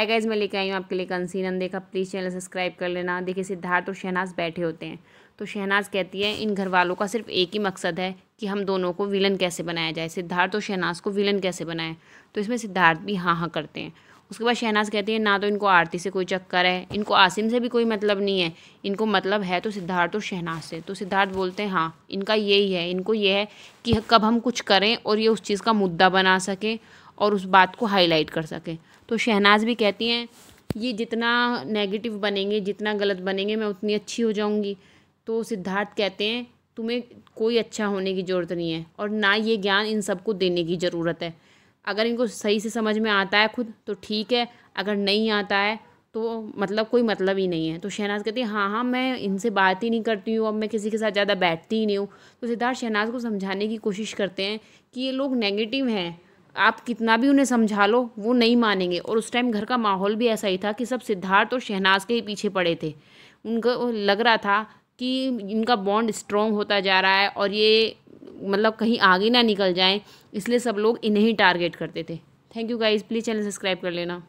hi guys मैं लेके आई हूँ आपके लिए कंसीन देखा प्लीज़ चैनल सब्सक्राइब कर लेना देखिए सिद्धार्थ और शहनाज बैठे होते हैं तो शहनाज कहती है इन घर वालों का सिर्फ एक ही मकसद है कि हम दोनों को विलन कैसे बनाया जाए सिद्धार्थ और शहनाज को विलन कैसे बनाए तो इसमें सिद्धार्थ भी हाँ हाँ करते हैं उसके बाद शहनाज कहती है ना तो इनको आरती से कोई चक्कर है इनको आसिम से भी कोई मतलब नहीं है इनको मतलब है तो सिद्धार्थ और शहनाज से तो सिद्धार्थ बोलते हैं हाँ इनका यही है इनको ये है कि कब हम कुछ करें और ये उस चीज़ का मुद्दा बना सकें और उस बात को हाईलाइट कर सकें तो शहनाज भी कहती हैं ये जितना नेगेटिव बनेंगे जितना गलत बनेंगे मैं उतनी अच्छी हो जाऊंगी तो सिद्धार्थ कहते हैं तुम्हें कोई अच्छा होने की ज़रूरत नहीं है और ना ये ज्ञान इन सबको देने की ज़रूरत है अगर इनको सही से समझ में आता है खुद तो ठीक है अगर नहीं आता है तो मतलब कोई मतलब ही नहीं है तो शहनाज कहती है हाँ हाँ मैं इनसे बात ही नहीं करती हूँ अब मैं किसी के साथ ज़्यादा बैठती ही नहीं हूँ तो सिद्धार्थ शहनाज को समझाने की कोशिश करते हैं कि ये लोग नेगेटिव हैं आप कितना भी उन्हें समझा लो वो नहीं मानेंगे और उस टाइम घर का माहौल भी ऐसा ही था कि सब सिद्धार्थ और शहनाज के ही पीछे पड़े थे उनको लग रहा था कि इनका बॉन्ड स्ट्रॉन्ग होता जा रहा है और ये मतलब कहीं आगे ना निकल जाएं इसलिए सब लोग इन्हें ही टारगेट करते थे thank you guys please channel subscribe कर लेना